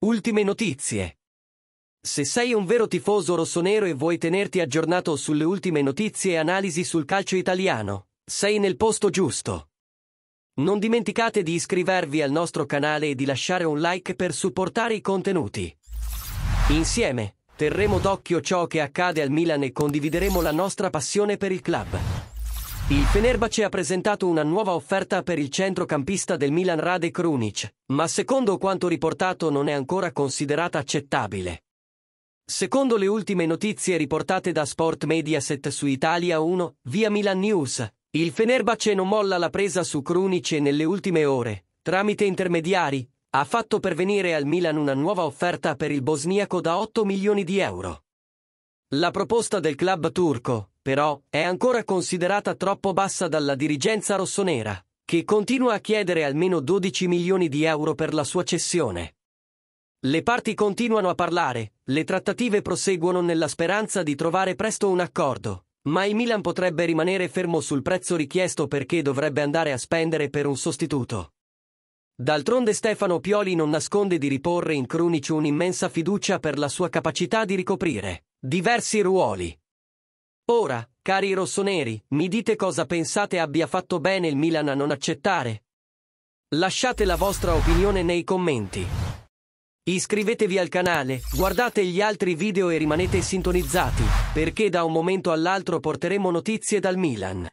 Ultime notizie. Se sei un vero tifoso rossonero e vuoi tenerti aggiornato sulle ultime notizie e analisi sul calcio italiano, sei nel posto giusto. Non dimenticate di iscrivervi al nostro canale e di lasciare un like per supportare i contenuti. Insieme, terremo d'occhio ciò che accade al Milan e condivideremo la nostra passione per il club. Il Fenerbahce ha presentato una nuova offerta per il centrocampista del Milan Rade Krunic, ma secondo quanto riportato non è ancora considerata accettabile. Secondo le ultime notizie riportate da Sport Mediaset su Italia 1, via Milan News, il Fenerbahce non molla la presa su Krunic e nelle ultime ore, tramite intermediari, ha fatto pervenire al Milan una nuova offerta per il bosniaco da 8 milioni di euro. La proposta del club turco, però, è ancora considerata troppo bassa dalla dirigenza rossonera, che continua a chiedere almeno 12 milioni di euro per la sua cessione. Le parti continuano a parlare, le trattative proseguono nella speranza di trovare presto un accordo, ma il Milan potrebbe rimanere fermo sul prezzo richiesto perché dovrebbe andare a spendere per un sostituto. D'altronde Stefano Pioli non nasconde di riporre in Krunic un'immensa fiducia per la sua capacità di ricoprire Diversi ruoli. Ora, cari rossoneri, mi dite cosa pensate abbia fatto bene il Milan a non accettare? Lasciate la vostra opinione nei commenti. Iscrivetevi al canale, guardate gli altri video e rimanete sintonizzati, perché da un momento all'altro porteremo notizie dal Milan.